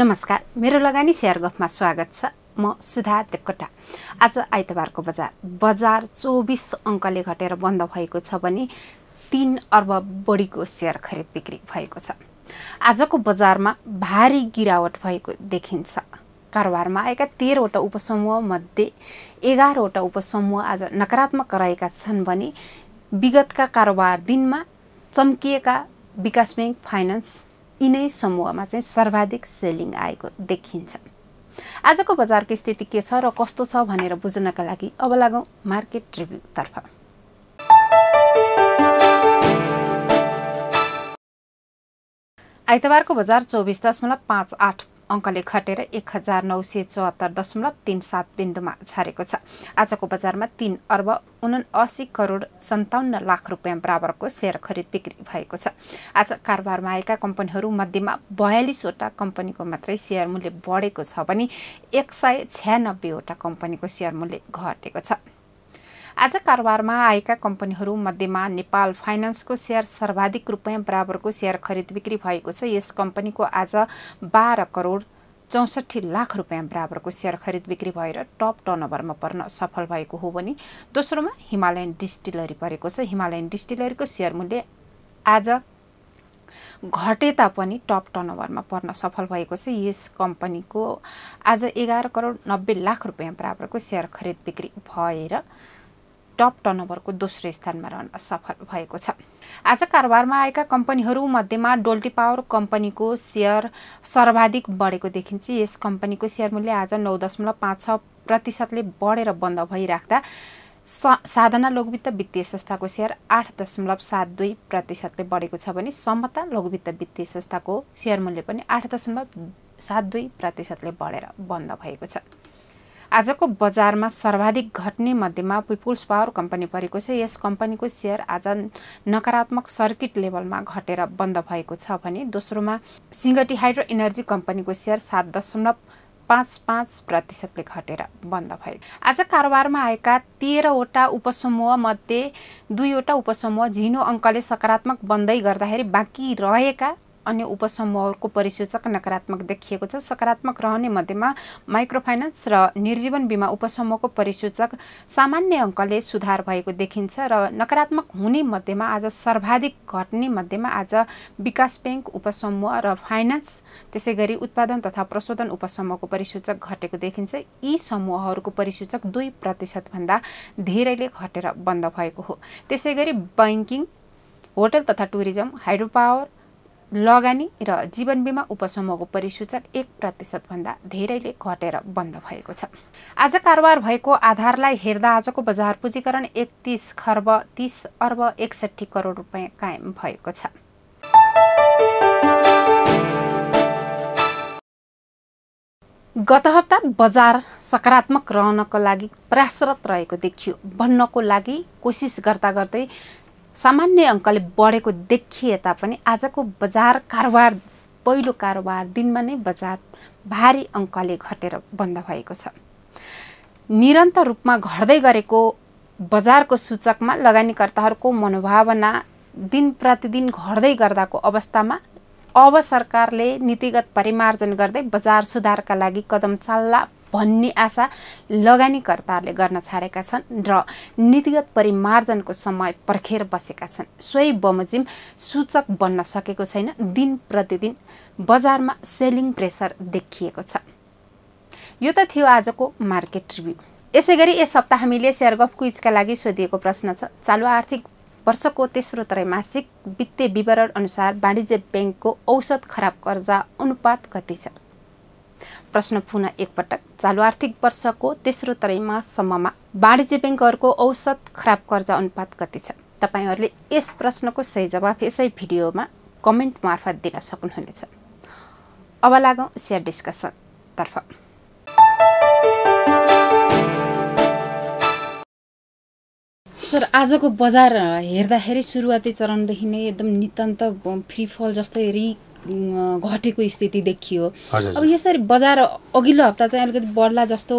नमस्कार मेरो लगानी सेयर गफमा स्वागत छ म सुधा देवकोटा आज आइतबारको बजार बजार चौबिस अङ्कले घटेर बन्द भएको छ भने तिन अर्ब बढीको सेयर खरिद बिक्री भएको छ आजको बजारमा भारी गिरावट भएको देखिन्छ कारोबारमा आएका तेह्रवटा उपसमूहमध्ये एघारवटा उपसमूह आज नकारात्मक रहेका छन् भने विगतका कारोबार दिनमा चम्किएका विकास ब्याङ्क फाइनेन्स यिनै समूहमा चाहिँ सर्वाधिक सेलिङ आएको देखिन्छ आजको बजारको स्थिति के छ र कस्तो छ भनेर बुझ्नका लागि अब लागौँ मार्केट रिभ्यूतर्फ आइतबारको बजार चौबिस दशमलव पाँच आठ अङ्कले घटेर एक हजार नौ सय चौहत्तर दशमलव तिन सात बिन्दुमा झारेको छ आजको बजारमा तिन अर्ब उना करोड सन्ताउन्न लाख रुपियाँ बराबरको सेयर खरिद बिक्री भएको छ आज कारोबारमा आएका कम्पनीहरू मध्येमा बयालिसवटा कम्पनीको मात्रै सेयर मूल्य बढेको छ भने एक सय छ्यानब्बेवटा कम्पनीको सेयर मूल्य घटेको छ आज कारोबारमा आएका कम्पनीहरू मध्येमा नेपाल फाइनेन्सको सेयर सर्वाधिक रुपियाँ बराबरको सेयर खरिद बिक्री भएको छ यस कम्पनीको आज बाह्र करोड चौसठी लाख रुपियाँ बराबरको सेयर खरिद बिक्री भएर टप टर्नओभरमा पर्न सफल भएको हो भने दोस्रोमा हिमालयन डिस्टिलरी परेको छ हिमालयन डिस्टिलरीको सेयर मूल्य आज घटे तापनि टप टर्नओभरमा पर्न सफल भएको छ यस कम्पनीको आज एघार करोड नब्बे लाख रुपियाँ बराबरको सेयर खरिद बिक्री भएर टप टर्नओभरको दोस्रो स्थानमा रहन सफल भएको छ आज कारोबारमा आएका कम्पनीहरू मध्येमा डोल्टी पावर कम्पनीको सेयर सर्वाधिक बढेको देखिन्छ यस कम्पनीको सेयर मूल्य आज नौ दशमलव पाँच छ प्रतिशतले बढेर बन्द भइराख्दा सा साधना लघुवित्त वित्तीय संस्थाको सेयर आठ दशमलव सात दुई प्रतिशतले बढेको छ भने समता लघुवित्त वित्तीय संस्थाको सेयर मूल्य पनि आठ दशमलव सात दुई प्रतिशतले बढेर बन्द भएको छ आजको बजारमा सर्वाधिक घट्ने मध्येमा पिपुल्स पावर कम्पनी परेको छ यस कम्पनीको सेयर आज नकारात्मक सर्किट लेभलमा घटेर बन्द भएको छ भने दोस्रोमा सिङ्गटी हाइड्रो इनर्जी कम्पनीको सेयर सात दशमलव पाँच पाँच प्रतिशतले घटेर बन्द भयो आज कारोबारमा आएका तेह्रवटा उपसमूहमध्ये दुईवटा उपसमूह झिनो अङ्कले सकारात्मक बन्दै गर्दाखेरि बाँकी रहेका अन्य उपसमूहहरूको परिसूचक नकारात्मक देखिएको छ सकारात्मक रहने मध्येमा माइक्रोफाइनेन्स र निर्जीवन बिमा उपसमूहको परिसूचक सामान्य अङ्कले सुधार भएको देखिन्छ र नकारात्मक हुने मध्येमा आज सर्वाधिक घट्ने मध्येमा आज विकास ब्याङ्क उपसमूह र फाइनेन्स त्यसै गरी उत्पादन तथा प्रशोधन उपसमूहको परिसूचक घटेको देखिन्छ यी समूहहरूको परिसूचक दुई प्रतिशतभन्दा धेरैले घटेर बन्द भएको हो त्यसै गरी ब्याङ्किङ होटल तथा टुरिज्म हाइड्रो पावर लगानी र जीवन बिमा उपसमूहको परिसूचक एक प्रतिशतभन्दा धेरैले घटेर बन्द भएको छ आज कारोबार भएको आधारलाई हेर्दा आजको बजार पुँजीकरण एकतिस खर्ब तिस अर्ब एकसठी करोड रुपियाँ कायम भएको छ गत हप्ता बजार सकारात्मक रहनको लागि प्रयासरत रहेको देखियो भन्नको लागि कोसिस गर्दा गर्दै सामान्य अङ्कले बढेको देखिए तापनि आजको बजार कारोबार पहिलो कारोबार दिनमा नै बजार भारी अङ्कले घटेर बन्द भएको छ निरन्तर रूपमा घट्दै गरेको बजारको सूचकमा लगानीकर्ताहरूको मनोभावना दिन प्रतिदिन घट्दै गर्दाको अवस्थामा अब सरकारले नीतिगत परिमार्जन गर्दै बजार सुधारका लागि कदम चाल्ला भन्ने आशा लगानीकर्ताहरूले गर्न छाडेका छन् र नीतिगत परिमार्जनको समय पर्खेर बसेका छन् सोही बमोजिम सूचक बन्न सकेको छैन दिन प्रतिदिन बजारमा सेलिङ प्रेसर देखिएको छ यो त थियो आजको मार्केट रिभ्यू यसै गरी यस हप्ता हामीले सेयर गफ क्विजका लागि सोधिएको प्रश्न छ चालु आर्थिक वर्षको तेस्रो त्रैमासिक वित्तीय विवरण अनुसार वाणिज्य ब्याङ्कको औसत खराब कर्जा अनुपात कति छ प्रश्न पुनः एकपटक चालु आर्थिक वर्षको तेस्रो त्रैमासम्ममा वाणिज्य ब्याङ्कहरूको औसत खराब कर्जा अनुपात कति छ तपाईँहरूले यस प्रश्नको सही जवाफ यसै भिडियोमा कमेन्ट मार्फत दिन सक्नुहुनेछ अब लागौँ सेयर डिस्कसनतर्फ सर आजको बजार हेर्दाखेरि सुरुवाती चरणदेखि नै एकदम नितान्त फ्री फल जस्तै रि घटेको स्थिति देखियो अब यसरी बजार अघिल्लो हप्ता चाहिँ अलिकति बढ्ला जस्तो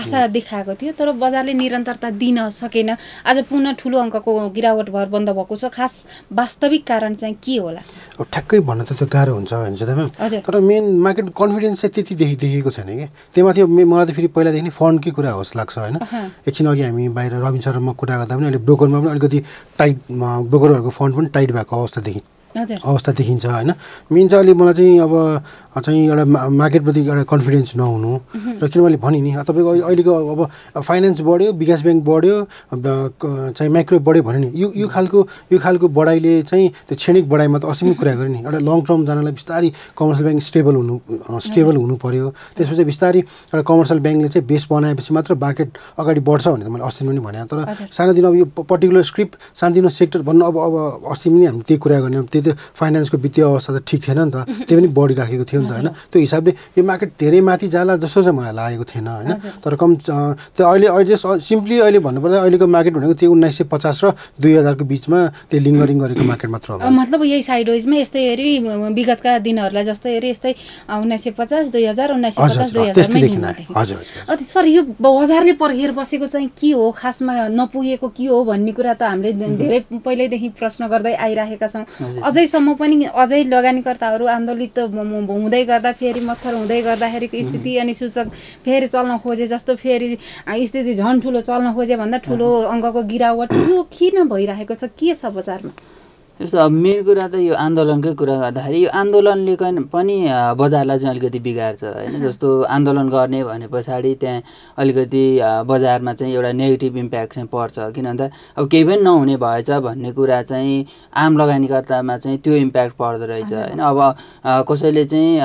आशा देखाएको थियो तर बजारले निरन्तरता दिन सकेन आज पुनः ठुलो अङ्कको गिरावट भर बन्द भएको छ खास वास्तविक कारण चाहिँ के होला अब ठ्याक्कै भन्न त त्यो गाह्रो हुन्छ होइन तर मेन मार्केट कन्फिडेन्स चाहिँ त्यति देखि देखेको छैन कि त्यहीमाथि माथि मलाई त फेरि पहिलादेखि फन्डकै कुरा होस् लाग्छ होइन एकछिन अघि हामी बाहिर रविन शर्मा कुरा गर्दा पनि अहिले ब्रोकरमा पनि अलिकति टाइट ब्रोकरहरूको फन्ड पनि टाइट भएको अवस्था देखि अवस्था देखिन्छ होइन मिन्स अहिले मलाई चाहिँ अब चाहिँ एउटा मा मार्केटप्रति एउटा कन्फिडेन्स नहुनु र किन मैले भनेँ नि तपाईँको अहिलेको अब फाइनेन्स बढ्यो विकास ब्याङ्क बढ्यो चाहिँ माइक्रो बढ्यो भने नि यो यो खालको यो खालको बढाइले चाहिँ त्यो क्षणिक बढाइमा त असीमित कुरा गर्यो नि एउटा लङ टर्म जानलाई बिस्तारै कमर्सियल ब्याङ्क स्टेबल हुनु स्टेबल हुनु पऱ्यो त्यसपछि बिस्तारै एउटा कमर्सियल ब्याङ्कले चाहिँ बेस बनाएपछि मात्र मार्केट अगाडि बढ्छ भनेर मैले अस्ति पनि भने तर सानोदिनो अब यो पर्टिकुलर स्क्रिप्ट सानोदिनो सेक्टर भन्नु अब अब अस्ति पनि हामी त्यही कुरा गर्ने अब त्यो त फाइनेन्सको वित्तीय अवस्था त ठिक थिएन नि त त्यो पनि बढिराखेको थियो नि त होइन त्यो हिसाबले यो मार्केट धेरै माथि जाला जस्तो चाहिँ मलाई लागेको थिएन होइन तर कम त्यो अहिले अहिले सिम्पली अहिले भन्नुपर्दा अहिलेको मार्केट भनेको त्यो उन्नाइस सय पचास र दुई हजारको बिचमा त्यो लिङ्गरिङ गरेको मार्केट मात्र हो मतलब यही साइड वाइजमा यस्तै हेरी विगतका दिनहरूलाई जस्तै हेरी यस्तै उन्नाइस सय पचास दुई हजार उन्नाइस सय पचास दुई सर यो बजारले पर्खेर बसेको चाहिँ के हो खासमा नपुगेको के हो भन्ने कुरा त हामीले धेरै पहिल्यैदेखि प्रश्न गर्दै आइराखेका छौँ अझैसम्म पनि अझै लगानीकर्ताहरू आन्दोलित हुँदै हुँदै गर्दा फेरि मत्थर हुँदै गर्दाखेरिको स्थिति अनि सूचक फेरि चल्न खोजे जस्तो फेरि स्थिति झन् ठुलो चल्न खोजे भन्दा ठुलो अङ्कको गिरावट यो किन भइरहेको छ के छ बजारमा जस्तो अब मेन कुरा त यो आन्दोलनकै कुरा गर्दाखेरि यो आन्दोलनले पनि बजारलाई चाहिँ अलिकति बिगार्छ होइन जस्तो आन्दोलन गर्ने भने पछाडि त्यहाँ अलिकति बजारमा चाहिँ एउटा नेगेटिभ इम्प्याक्ट चाहिँ पर्छ किन भन्दा अब केही पनि नहुने भएछ भन्ने कुरा चाहिँ आम लगानीकर्तामा चाहिँ त्यो इम्प्याक्ट पर्दो रहेछ होइन अब कसैले चाहिँ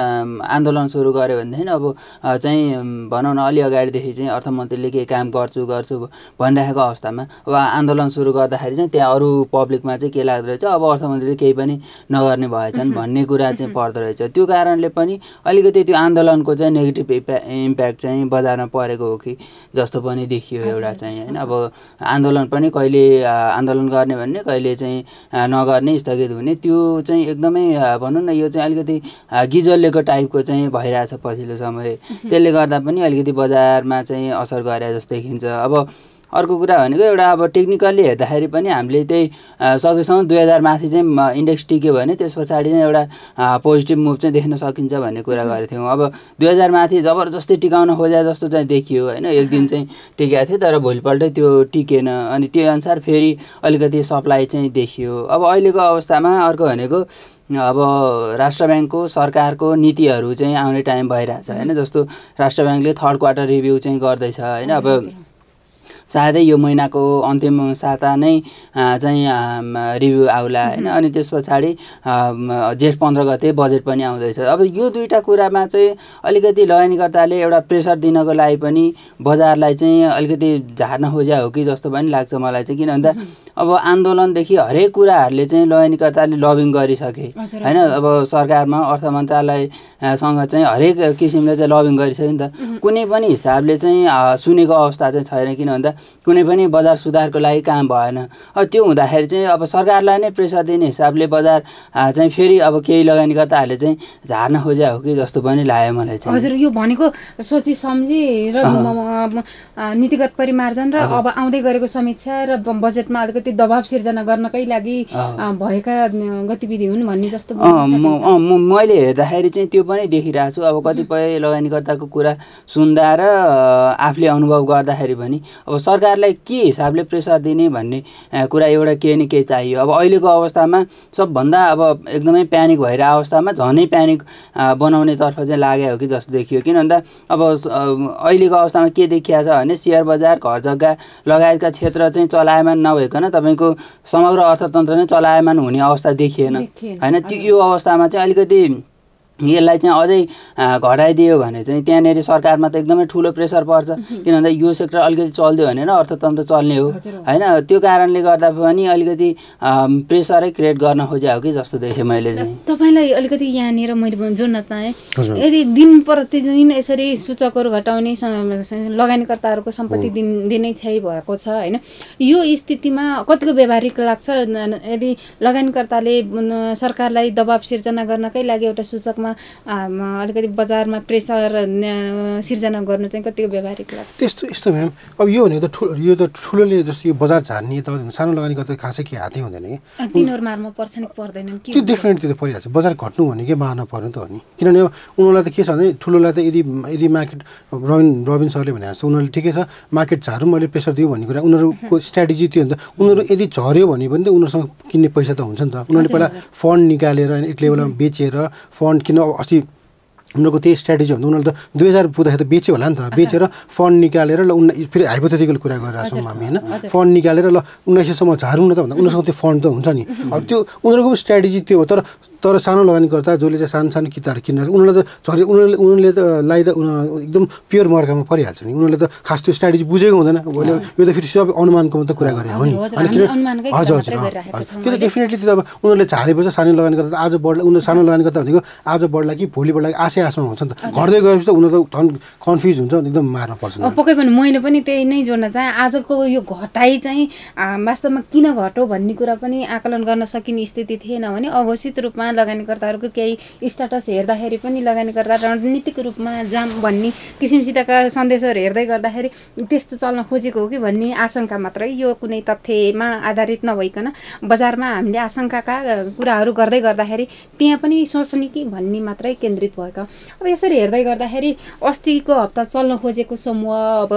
आन्दोलन सुरु गर्यो भनेदेखि अब चाहिँ भनौँ न अलि अगाडिदेखि चाहिँ अर्थमन्त्रीले केही काम गर्छु गर्छु भनिरहेको अवस्थामा अब आन्दोलन सुरु गर्दाखेरि चाहिँ त्यहाँ अरू पब्लिकमा चाहिँ के लाग्दो रहेछ अब अर्थमन्त्रीले केही पनि नगर्ने भएछन् भन्ने कुरा चाहिँ पर्दो रहेछ त्यो कारणले पनि अलिकति त्यो आन्दोलनको चाहिँ नेगेटिभ इम्प्या इम्प्याक्ट चाहिँ बजारमा परेको हो कि जस्तो पनि देखियो एउटा चाहिँ होइन अब आन्दोलन पनि कहिले आन्दोलन गर्ने भन्ने कहिले चाहिँ नगर्ने स्थगित हुने त्यो चाहिँ एकदमै भनौँ न यो चाहिँ अलिकति गिजलेको टाइपको चाहिँ भइरहेछ पछिल्लो समय त्यसले गर्दा पनि अलिकति बजारमा चाहिँ असर गरे जस्तो देखिन्छ अब अर्को कुरा भनेको एउटा अब टेक्निकल्ली हेर्दाखेरि पनि हामीले त्यही सकेसम्म दुई हजार माथि चाहिँ इन्डेक्स टिक्यो भने त्यस पछाडि चाहिँ एउटा पोजिटिभ मुभ चाहिँ देख्न सकिन्छ भन्ने कुरा गरेको थियौँ अब दुई हजार माथि जबरजस्ती टिकाउन खोजे जस्तो चाहिँ देखियो होइन एक दिन चाहिँ टिकेको थियो तर भोलिपल्ट त्यो टिकेन अनि त्यो अनुसार फेरि अलिकति सप्लाई चाहिँ देखियो अब अहिलेको अवस्थामा अर्को भनेको अब राष्ट्र ब्याङ्कको सरकारको नीतिहरू चाहिँ आउने टाइम भइरहेछ होइन जस्तो राष्ट्र ब्याङ्कले थर्ड क्वार्टर रिभ्यू चाहिँ गर्दैछ होइन अब सायदै यो महिनाको अन्तिम साता नै चाहिँ रिभ्यू आउला होइन अनि त्यस पछाडि जेठ पन्ध्र गते बजेट पनि आउँदैछ अब यो दुईवटा कुरामा चाहिँ अलिकति लगानीकर्ताले एउटा प्रेसर दिनको लागि पनि बजारलाई चाहिँ अलिकति झार्न खोज्या हो कि जस्तो पनि लाग्छ मलाई चाहिँ किन भन्दा अब आन्दोलनदेखि हरेक कुराहरूले चाहिँ लगानीकर्ताले लबिङ गरिसके होइन अब सरकारमा अर्थ मन्त्रालयसँग चाहिँ हरेक किसिमले चाहिँ लबिङ गरिसक्यो नि त कुनै पनि हिसाबले चाहिँ सुनेको अवस्था चाहिँ छैन किन भन्दा कुनै पनि बजार सुधारको लागि काम भएन अब त्यो हुँदाखेरि चाहिँ अब सरकारलाई नै प्रेसर दिने हिसाबले बजार चाहिँ फेरि अब केही लगानीकर्ताहरूले चाहिँ झार्न खोज्या हो कि जस्तो पनि लाग्यो मलाई चाहिँ हजुर यो भनेको सोची सम्झी र नीतिगत परिमार्जन र अब आउँदै गरेको समीक्षा र बजेटमा अलिकति दबाव सिर्जना गर्नकै लागि भएका गतिविधि हुन् भन्ने जस्तो मैले हेर्दाखेरि चाहिँ त्यो पनि देखिरहेको छु अब कतिपय लगानीकर्ताको कुरा सुन्दा र आफूले अनुभव गर्दाखेरि पनि अब सरकारलाई के हिसाबले प्रेसर दिने भन्ने कुरा एउटा केही न केही चाहियो अब अहिलेको अवस्थामा सबभन्दा अब एकदमै प्यानिक भएर अवस्थामा झनै प्यानिक बनाउनेतर्फ चाहिँ लाग्यो हो कि जस्तो देखियो किन भन्दा अब अहिलेको अवस्थामा के देखिया छ भने सेयर बजार घर जग्गा लगायतका क्षेत्र चाहिँ चलायमान नभइकन तपाईँको समग्र अर्थतन्त्र नै चलायमान हुने अवस्था देखिएन होइन त्यो यो अवस्थामा चाहिँ अलिकति यसलाई चाहिँ अझै घटाइदियो भने चाहिँ त्यहाँनिर सरकारमा त एकदमै ठुलो प्रेसर पर्छ किन भन्दा यो सेक्टर अलिकति चल्दियो भने र अर्थतन्त्र चल्ने हो होइन त्यो कारणले गर्दा पनि अलिकति प्रेसरै क्रिएट गर्न खोजेको हो कि जस्तो देखेँ मैले चाहिँ तपाईँलाई अलिकति यहाँनिर मैले जोड्न चाहेँ यदि दिन प्रतिदिन यसरी सूचकहरू घटाउने लगानीकर्ताहरूको सम्पत्ति दिन दिनै छ्याइ भएको छ होइन यो स्थितिमा कतिको व्यवहारिक लाग्छ यदि लगानीकर्ताले सरकारलाई दबाब सिर्जना गर्नकै लागि एउटा सूचकमा त्यसमा अलिकति बजारमा प्रेसर सिर्जना गर्नु चाहिँ कतिको व्यवहारिक लाग्छ त्यस्तो यस्तो म्याम अब यो भनेको त ठुलो यो त ठुलोले जस्तो यो बजार झार्ने त सानो लगानी गर्दा खासै केही हातै हुँदैन कि तिनीहरू मार्न पर्छ नि कि त्यो डेफिनेटली त परिहाल्छ बजार घट्नु भने के मार्न नि त हो नि किनभने अब उनीहरूलाई त के छ भने ठुलोलाई त यदि यदि मार्केट रविन रविन सरले भने जस्तो उनीहरूले ठिकै छ मार्केट झारौँ मैले प्रेसर दियो भन्ने कुरा उनीहरूको स्ट्राटेजी त्यो हुन्छ उनीहरू यदि झऱ्यो भने पनि त उनीहरूसँग किन्ने पैसा त हुन्छ नि त उनीहरूले पहिला फन्ड निकालेर एक लेभलमा बेचेर फन्ड किन किन अस्ति उनीहरूको त्यही स्ट्राटेजी भन्दा उनीहरूले त दुई हजार पुग्दाखेरि त बेच्यो होला नि त बेचेर फन्ड निकालेर ल उनी फेरि हाइपोथेटिकल कुरा गरेर छौँ हामी होइन फन्ड निकालेर ल उन्नाइस सयसम्म झारौँ न त भन्दा उनीहरूसँग त्यो फन्ड त हुन्छ नि अब त्यो उनीहरूको स्ट्राटेजी त्यो हो तर तर सानो लगानीकर्ता जसले चाहिँ सानो सानो किताहरू किनिरहेको उनीहरूलाई त झरी उनीहरूले उनीहरूले त लाई त एकदम प्योर मर्कामा परिहाल्छ नि उनीहरूले त खास त्यो स्ट्राटेजी बुझेको हुँदैन भोलि यो त फेरि सबै अनुमानको मात्रै कुरा गरे हो नि अनि किन हजुर हजुर त्यो त डेफिनेटली त्यो अब उनीहरूले झारेपछि सानो लगानीकर्ता आज बढ्ला उनीहरू सानो लगानीकर्ता भनेको आज बढ्ला कि भोलि बढ्ला कि आशै हुन्छ नि त घट्दै गएपछि त उनीहरू त कन्फ्युज हुन्छ एकदम मार्न पर्छ पक्कै पनि मैले पनि त्यही नै जोड्न चाहेँ आजको यो घटाइ चाहिँ वास्तवमा किन घटो भन्ने कुरा पनि आकलन गर्न सकिने स्थिति थिएन भने अघोषित रूपमा रूपमा लगानीकर्ताहरूको केही स्ट्याटस हेर्दाखेरि पनि लगानीकर्ता रणनीतिक रूपमा जाम भन्ने किसिमसितका सन्देशहरू हेर्दै गर्दाखेरि त्यस्तो चल्न खोजेको हो कि भन्ने आशंका मात्रै यो कुनै तथ्यमा आधारित नभइकन बजारमा हामीले आशंकाका कुराहरू गर्दै गर्दाखेरि त्यहाँ पनि सोच्ने कि भन्ने मात्रै केन्द्रित भएको अब यसरी हेर्दै गर्दाखेरि अस्तिको हप्ता चल्न खोजेको समूह अब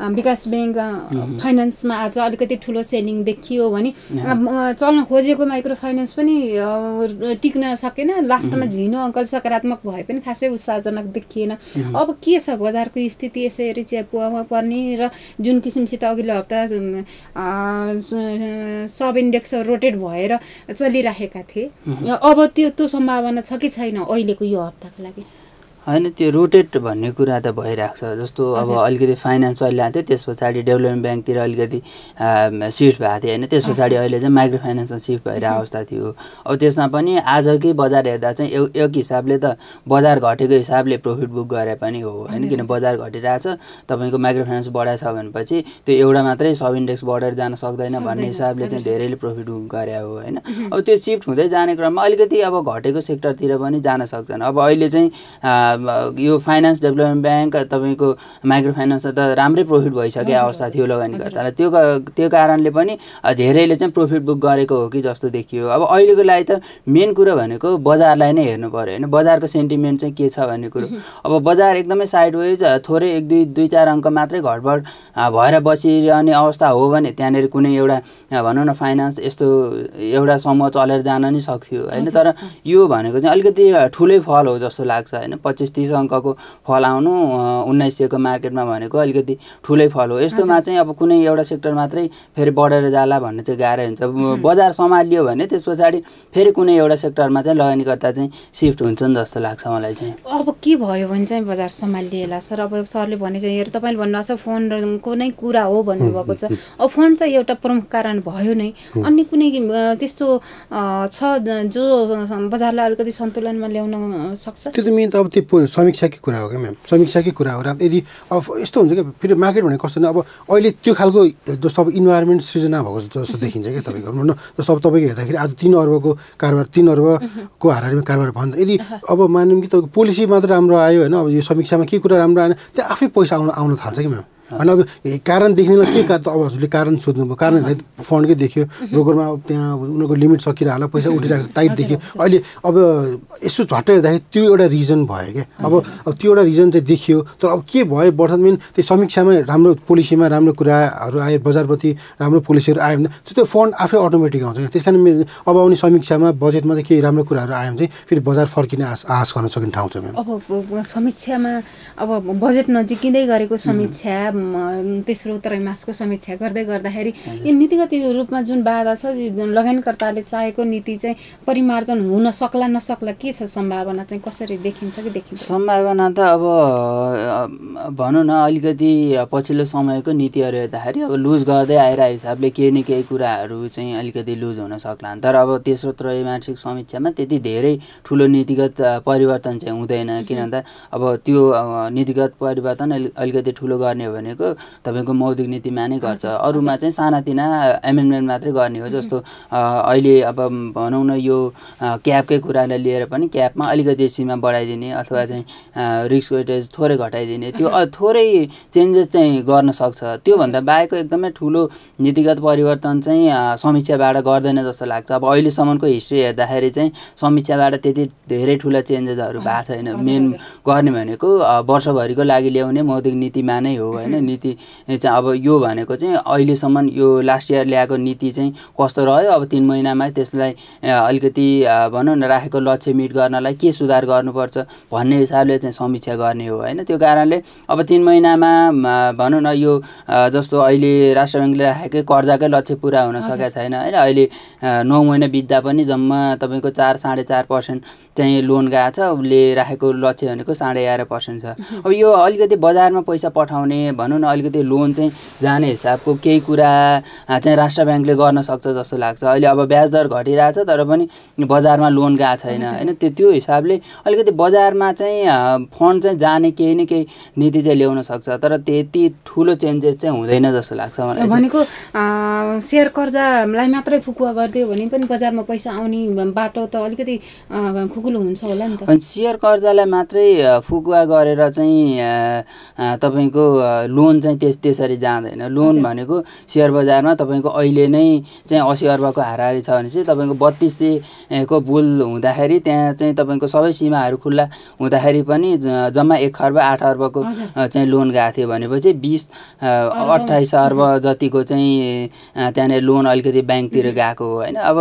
विकास ब्याङ्क फाइनेन्समा आज अलिकति ठुलो सेलिङ देखियो भने चल्न खोजेको माइक्रो फाइनेन्स पनि टिक्न सकेन लास्टमा झिनो अङ्कल सकारात्मक भए पनि खासै उत्साहजनक देखिएन अब के छ बजारको स्थिति यसरी चियापुवामा पर्ने र जुन किसिमसित अघिल्लो हप्ता सब इन्डेक्स रोटेट भएर चलिराखेका थिए अब त्यो त्यो सम्भावना छ कि छैन अहिलेको यो हप्ताको लागि होइन त्यो रोटेट भन्ने कुरा त भइरहेको छ जस्तो अब अलिकति फाइनेन्स अहिले आएको थियो त्यस पछाडि डेभलपमेन्ट ब्याङ्कतिर अलिकति सिफ्ट भएको थियो होइन त्यस पछाडि अहिले चाहिँ माइक्रो फाइनेन्समा सिफ्ट भएर अवस्था थियो अब त्यसमा पनि आजकै बजार हेर्दा चाहिँ एक हिसाबले त बजार घटेको हिसाबले प्रफिट बुक गरे पनि हो होइन किन बजार छ तपाईँको माइक्रो फाइनेन्स बढाएछ भनेपछि त्यो एउटा मात्रै सब इन्डेक्स बढेर जान सक्दैन भन्ने हिसाबले चाहिँ धेरैले प्रफिट बुक गरे हो होइन अब त्यो सिफ्ट हुँदै जाने क्रममा अलिकति अब घटेको सेक्टरतिर पनि जान सक्छन् अब अहिले चाहिँ यो फाइनेन्स डेभलपमेन्ट ब्याङ्क तपाईँको माइक्रो फाइनेन्समा त राम्रै प्रफिट भइसक्यो अवस्था थियो लगानी लगानीकर्तालाई त्यो त्यो कारणले पनि धेरैले चाहिँ प्रफिट बुक गरेको हो कि जस्तो देखियो अब अहिलेको लागि त मेन कुरो भनेको बजारलाई नै हेर्नु पऱ्यो होइन बजारको सेन्टिमेन्ट चाहिँ के छ भन्ने कुरो अब बजार एकदमै साइड साइडवेज थोरै एक दुई दुई चार अङ्क मात्रै घटबड भएर बसिरहने अवस्था हो भने त्यहाँनिर कुनै एउटा भनौँ न फाइनेन्स यस्तो एउटा समूह चलेर जान नै सक्थ्यो होइन तर यो भनेको चाहिँ अलिकति ठुलै फल हो जस्तो लाग्छ होइन पच्चिस पच्चिस तिस अङ्कको फल आउनु उन्नाइस सयको मार्केटमा भनेको अलिकति ठुलै फल हो यस्तोमा चाहिँ अब कुनै एउटा सेक्टर मात्रै फेरि बढेर जाला भन्ने चाहिँ गाह्रो हुन्छ बजार सम्हालियो भने त्यस पछाडि फेरि कुनै एउटा सेक्टरमा चाहिँ लगानीकर्ता चाहिँ सिफ्ट हुन्छन् जस्तो लाग्छ मलाई चाहिँ अब के भयो भने चाहिँ बजार सम्हालिएला सर अब सरले भने चाहिँ तपाईँले भन्नुभएको छ फोनको नै कुरा हो भन्नुभएको छ अब फोन त एउटा प्रमुख कारण भयो नै अन्य कुनै त्यस्तो छ जो बजारलाई अलिकति सन्तुलनमा ल्याउन सक्छ त्यो त मेन त अब त्यो को समीक्षाकै कुरा हो क्या म्याम समीक्षाकै कुरा हो र यदि अब यस्तो हुन्छ क्या फेरि मार्केट भनेको कस्तो अब अहिले त्यो खालको जस्तो अब इन्भाइरोमेन्ट सृजना भएको जस्तो देखिन्छ क्या तपाईँको भनौँ न जस्तो अब तपाईँको हेर्दाखेरि आज तिन अर्बको कारोबार तिन अर्बको हारमा कारोबार भन्दा यदि अब मानौँ कि तपाईँको पोलिसी मात्र राम्रो आयो होइन अब यो समीक्षामा के कुरा राम्रो आएन त्यहाँ आफै पैसा आउन आउन थाल्छ कि म्याम होइन अब कारण देखिनेलाई के कारण त अब हजुरले कारण सोध्नुभयो कारण फन्डकै देख्यो ब्रोकरमा अब त्यहाँ उनीहरूको लिमिट सकिरहेको होला पैसा उठिरहेको छ टाइट देख्यो अहिले अब यसो झट्ट हेर्दाखेरि त्यो एउटा रिजन भयो क्या अब त्यो एउटा रिजन चाहिँ देखियो तर अब के भयो वर्तमान मेन त्यो समीक्षामा राम्रो पोलिसीमा राम्रो कुराहरू आयो बजारप्रति राम्रो पोलिसीहरू आयो भने त्यो फन्ड आफै अटोमेटिक आउँछ क्या त्यस कारण अब आउने समीक्षामा बजेटमा चाहिँ केही राम्रो कुराहरू आयो भने चाहिँ फेरि बजार फर्किने आश आश गर्न सकिने ठाउँ छ म्याम अब समीक्षामा अब बजेट नजिकिँदै गरेको समीक्षा तेस्रो त्रैमासको समीक्षा गर्दै गर्दाखेरि यो नीतिगत रूपमा जुन बाधा छ लगानीकर्ताले चाहेको नीति चाहिँ परिमार्जन हुन सक्ला नसक्ला के छ सम्भावना चाहिँ कसरी देखिन्छ कि देखिन्छ सम्भावना त अब भनौँ न अलिकति पछिल्लो समयको नीतिहरू हेर्दाखेरि अब लुज गर्दै आइरहेको हिसाबले केही न केही कुराहरू चाहिँ अलिकति लुज हुन सक्ला तर अब तेस्रो त्रैमासिक समीक्षामा त्यति धेरै ठुलो नीतिगत परिवर्तन चाहिँ हुँदैन किन अब त्यो नीतिगत परिवर्तन अलिकति ठुलो गर्ने हो भने भनेको तपाईँको मौद्रिक नीतिमा नै गर्छ अरूमा चाहिँ सानातिना एमेन्डमेन्ट मात्रै गर्ने हो जस्तो अहिले अब भनौँ न यो क्याबकै कुरालाई लिएर पनि क्यापमा अलिकति सीमा बढाइदिने अथवा चाहिँ रिस्क वेटेज थोरै घटाइदिने त्यो थोरै चेन्जेस चाहिँ गर्न सक्छ त्योभन्दा बाहेक एकदमै ठुलो नीतिगत परिवर्तन चाहिँ समीक्षाबाट गर्दैन जस्तो लाग्छ अब अहिलेसम्मको हिस्ट्री हेर्दाखेरि चाहिँ समीक्षाबाट त्यति धेरै ठुला चेन्जेसहरू भएको छैन मेन गर्ने भनेको वर्षभरिको लागि ल्याउने मौद्रिक नीतिमा नै हो होइन नीति चाहिँ अब यो भनेको चाहिँ अहिलेसम्म यो लास्ट इयर ल्याएको नीति चाहिँ कस्तो रह्यो अब तिन महिनामा त्यसलाई अलिकति भनौँ न राखेको लक्ष्य मिट गर्नलाई के सुधार गर्नुपर्छ भन्ने हिसाबले चाहिँ समीक्षा गर्ने हो होइन त्यो कारणले अब तिन महिनामा भनौँ न यो जस्तो अहिले राष्ट्र ब्याङ्कले राखेकै कर्जाकै लक्ष्य पुरा हुन सकेको छैन होइन अहिले नौ महिना बित्दा पनि जम्मा तपाईँको चार साढे चार पर्सेन्ट चाहिँ लोन गएको छ उसले राखेको लक्ष्य भनेको साढे एघार पर्सेन्ट छ अब यो अलिकति बजारमा पैसा पठाउने भनौँ न अलिकति लोन चाहिँ जाने हिसाबको केही कुरा चाहिँ राष्ट्र ब्याङ्कले गर्न सक्छ जस्तो लाग्छ अहिले अब ब्याज दर घटिरहेछ तर पनि बजारमा लोन गएको छैन होइन त्यो त्यो हिसाबले अलिकति बजारमा चाहिँ फन्ड चाहिँ जाने केही न केही नीति चाहिँ ल्याउन सक्छ तर त्यति ठुलो चेन्जेस चाहिँ हुँदैन जस्तो लाग्छ मलाई भनेको सेयर कर्जालाई मात्रै फुकुवा गरिदियो भने पनि बजारमा पैसा आउने बाटो त अलिकति खुकुलो हुन्छ होला नि त सेयर कर्जालाई मात्रै फुकुवा गरेर चाहिँ तपाईँको लोन चाहिँ त्यस त्यसरी जाँदैन लोन भनेको सेयर बजारमा तपाईँको अहिले नै चाहिँ असी अर्बको हारहारी छ भने चाहिँ तपाईँको बत्तिस सयको बुल हुँदाखेरि त्यहाँ चाहिँ तपाईँको सबै सीमाहरू खुल्ला हुँदाखेरि पनि जम्मा एक अर्ब आठ अर्बको चाहिँ लोन गएको थियो भनेपछि बिस अठाइस अर्ब जतिको चाहिँ त्यहाँनिर लोन अलिकति ब्याङ्कतिर गएको हो होइन अब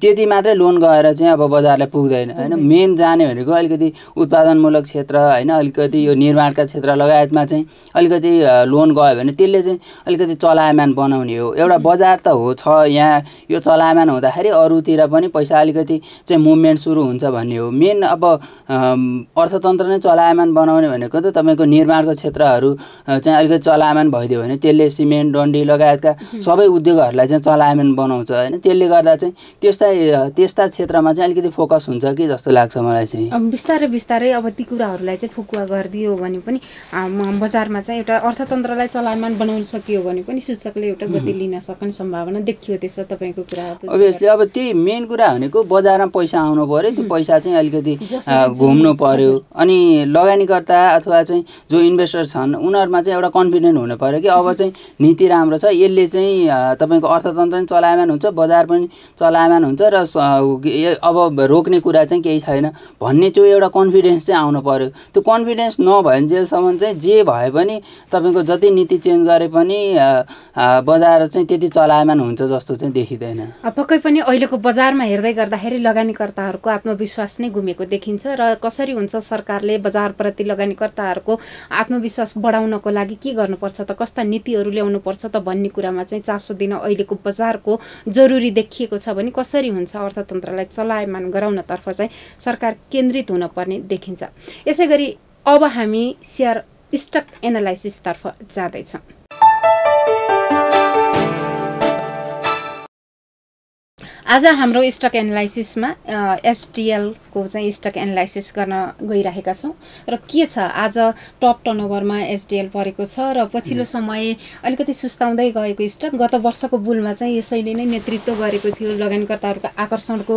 त्यति मात्रै लोन गएर चाहिँ अब बजारलाई पुग्दैन होइन मेन जाने भनेको अलिकति उत्पादनमूलक क्षेत्र होइन अलिकति यो निर्माणका क्षेत्र लगायतमा चाहिँ अलिकति लोन गयो भने त्यसले चाहिँ अलिकति चलायमान बनाउने हो एउटा बजार त हो छ यहाँ यो चलायमान हुँदाखेरि अरूतिर पनि पैसा अलिकति चाहिँ मुभमेन्ट सुरु हुन्छ भन्ने हो मेन अब अर्थतन्त्र नै चलायमान बनाउने भनेको त तपाईँको निर्माणको क्षेत्रहरू चाहिँ अलिकति चलायमान भइदियो भने त्यसले सिमेन्ट डन्डी लगायतका सबै उद्योगहरूलाई चाहिँ चलायमान बनाउँछ होइन त्यसले गर्दा चाहिँ त्यस्ता त्यस्ता क्षेत्रमा चाहिँ अलिकति फोकस हुन्छ कि जस्तो लाग्छ मलाई चाहिँ बिस्तारै बिस्तारै अब ती कुराहरूलाई चाहिँ फुकुवा गरिदियो भने पनि बजारमा चाहिँ एउटा अर्थ अर्थतन्त्रलाई चलायमान बनाउन सकियो भने पनि सूचकले एउटा गति लिन सक्ने सम्भावना देखियो त्यसमा तपाईँको कुरा अभियसली अब त्यही मेन कुरा भनेको बजारमा पैसा आउनु पऱ्यो त्यो पैसा चाहिँ अलिकति घुम्नु पऱ्यो अनि लगानीकर्ता अथवा चाहिँ जो इन्भेस्टर छन् उनीहरूमा चाहिँ एउटा कन्फिडेन्ट हुनु पऱ्यो कि अब चाहिँ नीति राम्रो छ यसले चाहिँ तपाईँको अर्थतन्त्र पनि चलायमान हुन्छ बजार पनि चलायमान हुन्छ र अब रोक्ने कुरा चाहिँ केही छैन भन्ने त्यो एउटा कन्फिडेन्स चाहिँ आउनु पऱ्यो त्यो कन्फिडेन्स नभए जेलसम्म चाहिँ जे भए पनि तपाईँको तपाईँको जति नीति चेन्ज गरे पनि बजार चाहिँ त्यति चलायमान हुन्छ जस्तो चाहिँ देखिँदैन पक्कै पनि अहिलेको बजारमा हेर्दै गर्दाखेरि लगानीकर्ताहरूको आत्मविश्वास नै गुमेको देखिन्छ र कसरी हुन्छ सरकारले बजारप्रति लगानीकर्ताहरूको आत्मविश्वास बढाउनको लागि के गर्नुपर्छ त कस्ता नीतिहरू ल्याउनुपर्छ त भन्ने कुरामा चाहिँ चासो दिन अहिलेको बजारको जरुरी देखिएको छ भने कसरी हुन्छ अर्थतन्त्रलाई चलायमान गराउनतर्फ चाहिँ सरकार केन्द्रित हुनपर्ने देखिन्छ यसै गरी अब हामी सेयर स्टक एनालाइसिसतर्फ जाँदैछ आज हाम्रो स्टक एनालाइसिसमा एसडिएलको चाहिँ स्टक एनालाइसिस गर्न गइरहेका छौँ र के छ आज टप टर्न ओभरमा एसडिएल परेको छ र पछिल्लो समय अलिकति सुस्ताउँदै गएको स्टक गत वर्षको बुलमा चाहिँ यसैले नै नेतृत्व गरेको थियो लगानीकर्ताहरूको आकर्षणको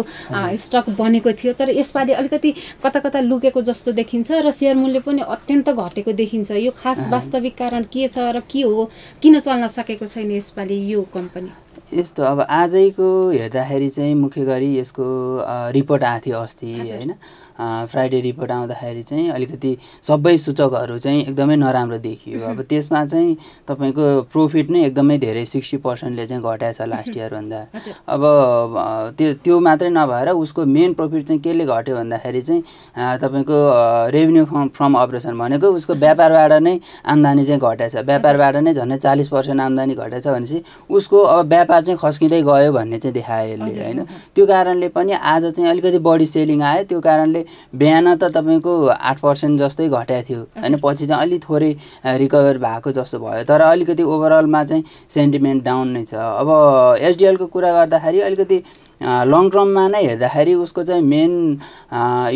स्टक बनेको थियो तर यसपालि अलिकति कता कता लुकेको जस्तो देखिन्छ र सेयर मूल्य पनि अत्यन्त घटेको देखिन्छ यो खास वास्तविक कारण के छ र के हो किन चल्न सकेको छैन यसपालि यो कम्पनी यस्तो अब आजैको हेर्दाखेरि चाहिँ मुख्य गरी यसको रिपोर्ट आएको थियो अस्ति होइन फ्राइडे रिपोर्ट आउँदाखेरि चाहिँ अलिकति सबै सूचकहरू चाहिँ एकदमै नराम्रो देखियो अब त्यसमा चाहिँ तपाईँको प्रोफिट नै एकदमै धेरै सिक्सटी पर्सेन्टले चाहिँ घटाएछ लास्ट इयरभन्दा अब त्यो त्यो मात्रै नभएर उसको मेन प्रफिट चाहिँ केले घट्यो भन्दाखेरि चाहिँ तपाईँको रेभेन्यू फ्रम फ्रम अपरेसन भनेको उसको व्यापारबाट नै आम्दानी चाहिँ घटेछ व्यापारबाट नै झन्डै चालिस पर्सेन्ट आम्दानी घटेछ भनेपछि उसको अब व्यापार चाहिँ खस्किँदै गयो भन्ने चाहिँ देखायो यसले होइन त्यो कारणले पनि आज चाहिँ अलिकति बढी सेलिङ आयो त्यो कारणले बिहान त तपाईँको आठ पर्सेन्ट जस्तै घटेको थियो होइन पछि चाहिँ अलिक थोरै रिकभर भएको जस्तो भयो तर अलिकति ओभरअलमा चाहिँ सेन्टिमेन्ट डाउन नै छ अब एसडिएलको कुरा गर्दाखेरि अलिकति लङ टर्ममा नै हेर्दाखेरि उसको चाहिँ मेन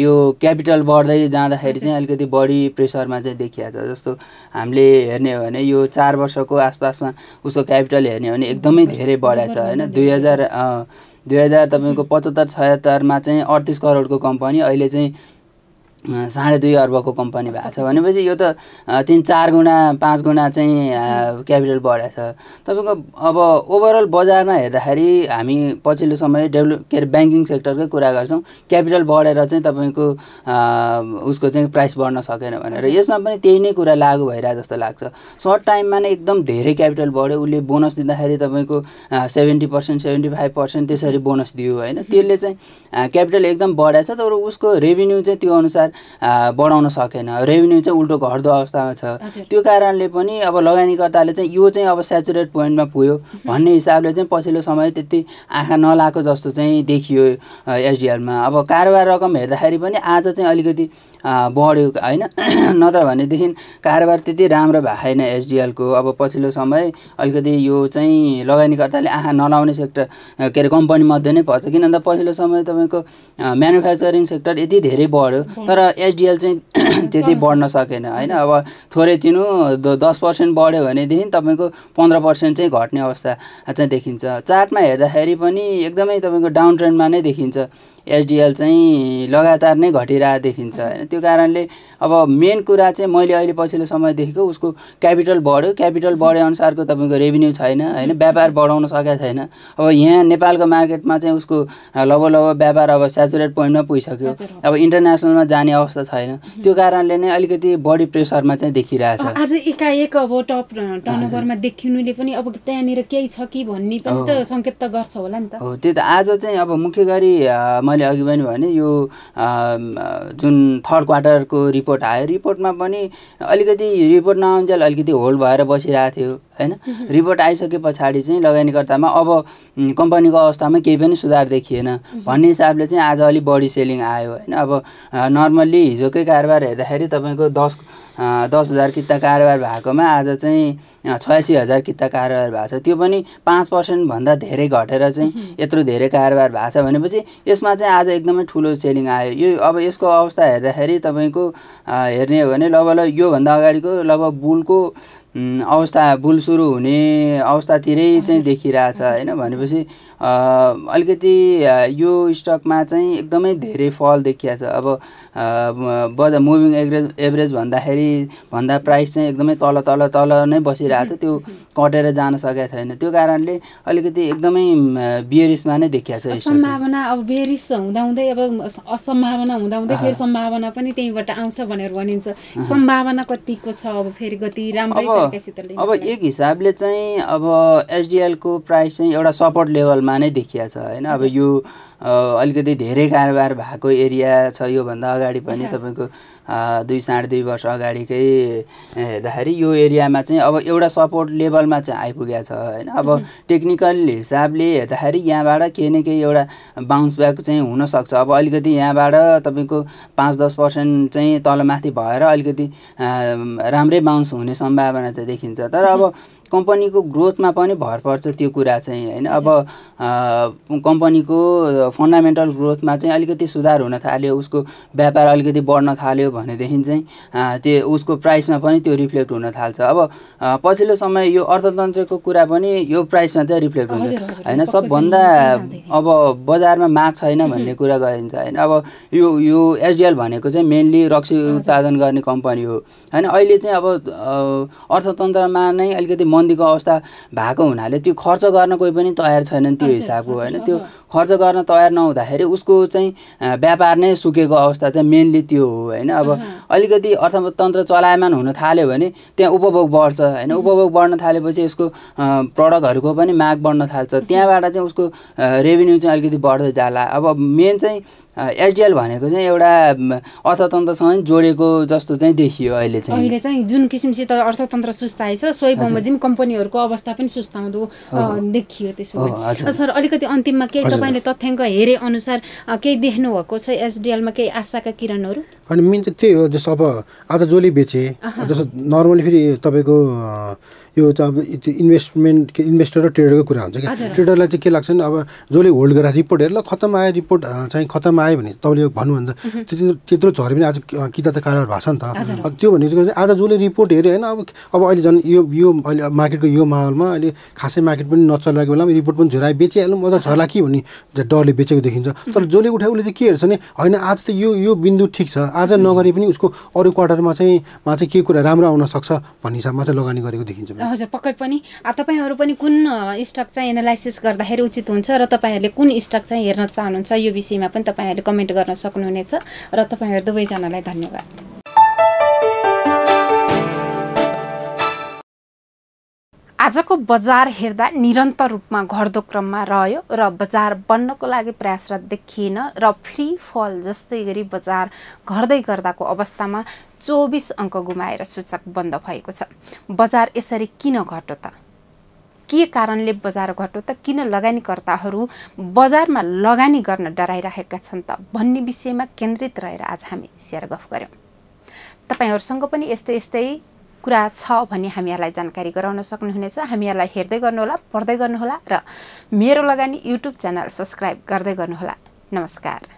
यो क्यापिटल बढ्दै जाँदाखेरि चाहिँ अलिकति बढी प्रेसरमा चाहिँ देखिहाल्छ जस्तो हामीले हेर्ने हो भने यो चार वर्षको आसपासमा उसको क्यापिटल हेर्ने हो भने एकदमै धेरै बढाएको छ होइन दुई हजार दुई हजार तपाईँको पचहत्तर छयत्तरमा चाहिँ अडतिस करोडको कम्पनी अहिले चाहिँ साढे दुई अर्बको कम्पनी भएको छ भनेपछि यो त तिन चार गुणा पाँच गुणा चाहिँ क्यापिटल बढेको छ तपाईँको अब ओभरअल बजारमा हेर्दाखेरि हामी पछिल्लो समय डेभलप के अरे ब्याङ्किङ सेक्टरकै कुरा गर्छौँ क्यापिटल बढेर चाहिँ तपाईँको उसको चाहिँ प्राइस बढ्न सकेन भनेर यसमा पनि त्यही नै कुरा लागु भइरहेको जस्तो लाग्छ सर्ट टाइममा नै एकदम धेरै क्यापिटल बढ्यो उसले बोनस दिँदाखेरि तपाईँको seventy percent seventy five percent त्यसरी बोनस दियो होइन त्यसले चाहिँ क्यापिटल एकदम बढाएको तर उसको रेभिन्यू चाहिँ त्यो अनुसार अनुसार बढाउन सकेन रेभेन्यू चाहिँ उल्टो घट्दो अवस्थामा छ त्यो कारणले पनि अब लगानीकर्ताले चाहिँ यो चाहिँ अब सेचुरेट पोइन्टमा पुग्यो भन्ने हिसाबले चाहिँ पछिल्लो समय त्यति आँखा नलाएको जस्तो चाहिँ देखियो एसडिएलमा अब कारोबार रकम हेर्दाखेरि पनि आज चाहिँ अलिकति बढ्यो होइन नत्र भनेदेखि कारोबार त्यति राम्रो भएको छैन एसडिएलको अब पछिल्लो समय अलिकति यो चाहिँ लगानीकर्ताले आँखा नलाउने सेक्टर के अरे कम्पनीमध्ये नै पर्छ किन भन्दा पछिल्लो समय तपाईँको म्यानुफ्याक्चरिङ सेक्टर यति धेरै बढ्यो तर एसडिएल चाहिँ त्यति बढ्न सकेन होइन अब थोरै तिनो दस पर्सेन्ट बढ्यो भनेदेखि तपाईँको पन्ध्र पर्सेन्ट चाहिँ घट्ने अवस्था चाहिँ देखिन्छ चार्टमा हेर्दाखेरि पनि एकदमै तपाईँको डाउन ट्रेन्डमा नै देखिन्छ एसडिएल चाहिँ लगातार नै घटिरहेको देखिन्छ होइन त्यो कारणले अब मेन कुरा चाहिँ मैले अहिले पछिल्लो समय देखेको उसको क्यापिटल बढ्यो क्यापिटल बढे अनुसारको तपाईँको रेभिन्यू छैन होइन व्यापार बढाउन सकेको छैन अब यहाँ नेपालको मार्केटमा चाहिँ उसको लभ लभ व्यापार अब सेचुरेट पोइन्टमा पुगिसक्यो अब इन्टरनेसनलमा जाने अवस्था छैन त्यो कारणले नै अलिकति बढी प्रेसरमा चाहिँ छ आज एकाएक अब टप टर्नओभरमा देखिनुले पनि अब त्यहाँनिर केही छ कि भन्ने पनि त सङ्केत त गर्छ होला नि त हो त्यो त आज चाहिँ अब मुख्य गरी मैले अघि पनि भने यो जुन थर्ड क्वार्टरको रिपोर्ट आयो रिपोर्टमा पनि अलिकति रिपोर्ट नआउन्जेल अलिकति होल्ड भएर बसिरहेको थियो होइन रिपोर्ट आइसके पछाडि चाहिँ लगानीकर्तामा अब कम्पनीको अवस्थामा केही पनि सुधार देखिएन भन्ने हिसाबले चाहिँ आज अलिक बढी सेलिङ आयो होइन अब नर्मल्ली हिजोकै कारोबार हेर्दाखेरि तपाईँको दस दस हजार किता कारोबार भएकोमा आज चाहिँ छयासी हजार किता कारोबार भएको छ त्यो पनि पाँच पर्सेन्टभन्दा धेरै घटेर चाहिँ यत्रो धेरै कारोबार भएको छ भनेपछि यसमा चाहिँ आज एकदमै ठुलो सेलिङ आयो यो अब यसको अवस्था हेर्दाखेरि तपाईँको हेर्ने हो भने लगभग योभन्दा अगाडिको लगभग बुलको अवस्था भुल सुरु हुने अवस्थातिरै चाहिँ देखिरहेछ होइन भनेपछि अलिकति यो स्टकमा चाहिँ एकदमै धेरै फल देखिया छ अब बजार मुभिङ एभरेज एभरेज भन्दाखेरि भन्दा प्राइस चाहिँ एकदमै तल तल तल नै बसिरहेको छ त्यो कटेर जान सकेको छैन त्यो कारणले अलिकति एकदमै बियरिसमा नै देखिएको छ सम्भावना अब बेरिस हुँदै अब असम्भावना हुँदाहुँदै फेरि सम्भावना पनि त्यहीँबाट आउँछ भनेर भनिन्छ सम्भावना कतिको छ अब फेरि गति राम्रै अब एक हिसाबले चाहिँ अब एसडिएलको प्राइस चाहिँ एउटा सपोर्ट लेभलमा एरियामा नै देखिया छ होइन अब यो अलिकति धेरै कारोबार भएको एरिया छ योभन्दा अगाडि पनि तपाईँको दुई साढे दुई वर्ष अगाडिकै हेर्दाखेरि यो एरियामा चाहिँ अब एउटा सपोर्ट लेभलमा चाहिँ आइपुगेको छ होइन अब टेक्निकल हिसाबले हेर्दाखेरि यहाँबाट केही न केही एउटा बााउन्स ब्याक चाहिँ हुनसक्छ अब अलिकति यहाँबाट तपाईँको पाँच दस पर्सेन्ट चाहिँ तलमाथि भएर अलिकति राम्रै बााउन्स हुने सम्भावना चाहिँ देखिन्छ तर अब कम्पनीको ग्रोथमा पनि भर पर्छ त्यो कुरा चाहिँ होइन अब कम्पनीको फन्डामेन्टल ग्रोथमा चाहिँ अलिकति सुधार हुन थाल्यो उसको व्यापार अलिकति बढ्न थाल्यो भनेदेखि चाहिँ त्यो उसको प्राइसमा पनि त्यो रिफ्लेक्ट हुन थाल्छ अब पछिल्लो समय यो अर्थतन्त्रको कुरा पनि यो प्राइसमा चाहिँ रिफ्लेक्ट हुन्छ होइन सबभन्दा अब बजारमा माग छैन भन्ने कुरा गरिन्छ होइन अब यो यो एसडिएल भनेको चाहिँ मेन्ली रक्सी उत्पादन गर्ने कम्पनी हो होइन अहिले चाहिँ अब अर्थतन्त्रमा नै अलिकति मन्दीको अवस्था भएको हुनाले त्यो खर्च गर्न कोही पनि तयार छैनन् त्यो हिसाबको होइन त्यो खर्च गर्न तयार नहुँदाखेरि उसको चाहिँ व्यापार नै सुकेको अवस्था चाहिँ मेनली त्यो हो होइन अब अलिकति अर्थतन्त्र चलायमान हुन थाल्यो भने त्यहाँ उपभोग बढ्छ होइन उपभोग बढ्न थालेपछि उसको प्रडक्टहरूको पनि माग बढ्न थाल्छ त्यहाँबाट चाहिँ उसको रेभेन्यू चाहिँ अलिकति बढ्दै जाला अब मेन चाहिँ एसडिएल भनेको चाहिँ एउटा अर्थतन्त्रसँग जोडेको जस्तो चाहिँ देखियो अहिले चाहिँ अहिले चाहिँ जुन किसिमसित अर्थतन्त्र सुस्त आएछ सोही बमोजिम कम्पनीहरूको अवस्था पनि सुस्ताउँदो देखियो त्यसो सर अलिकति अन्तिममा केही तपाईँले तथ्याङ्क हेरे अनुसार केही देख्नु भएको छ एसडिएलमा केही आशाका किरणहरू अनि मेन चाहिँ त्यही हो जस्तो अब आज जोली बेचे जस्तो नर्मली फेरि तपाईँको यो चाहिँ अब इन्भेस्टमेन्ट इन्भेस्टर र ट्रेडरको कुरा हुन्छ कि ट्रेडरलाई चाहिँ के लाग्छ भने अब जसले होल्ड गरेर रिपोर्ट हेरेर खत्तम आयो रिपोर्ट चाहिँ खत्तम आयो भने तपाईँले भन्नुभन्दा त्यति त्यत्रो झऱ्यो भने आज किताब त कारोबार भएको छ नि त त्यो भनेको चाहिँ आज जसले रिपोर्ट हेऱ्यो होइन अब अब अहिले झन् यो यो अहिले मार्केटको यो माहौलमा अहिले खासै मार्केट पनि नचलाएको बेलामा रिपोर्ट पनि झुराए बेचिहालौँ अझ झर्ला कि भन्ने डरले बेचेको देखिन्छ तर जसले उठायो उसले चाहिँ के हेर्छ भने होइन आज त यो यो बिन्दु ठिक छ आज नगरे पनि उसको अरू क्वार्टरमा चाहिँ मा चाहिँ के कुरा राम्रो आउन सक्छ भन्ने हिसाबमा चाहिँ लगानी गरेको देखिन्छ हजुर पक्कै पनि तपाईँहरू पनि कुन स्टक चाहिँ एनालाइसिस गर्दाखेरि उचित हुन्छ र तपाईँहरूले कुन स्टक चाहिँ हेर्न चाहनुहुन्छ यो विषयमा पनि तपाईँहरूले तपाईँहरूले कमेन्ट गर्न सक्नुहुनेछ र तपाईँहरू दुवैजनालाई धन्यवाद आजको बजार हेर्दा निरन्तर रूपमा घट्दो क्रममा रह्यो र बजार बन्नको लागि प्रयासरत देखिएन र फ्री फल जस्तै गरी बजार घट्दै गर्दाको अवस्थामा चौबिस अङ्क गुमाएर सूचक बन्द भएको छ बजार यसरी किन घट्यो त के कारणले बजार घट्यो त किन लगानीकर्ताहरू बजारमा लगानी गर्न डराइरहेका छन् त भन्ने विषयमा केन्द्रित रहेर आज हामी सेयर गफ गऱ्यौँ तपाईँहरूसँग पनि यस्तै यस्तै कुरा छ भने हामीहरूलाई जानकारी गराउन सक्नुहुनेछ हामीहरूलाई हेर्दै गर्नुहोला पढ्दै गर्नुहोला र मेरो लगानी युट्युब च्यानल सब्सक्राइब गर्दै गर्नुहोला नमस्कार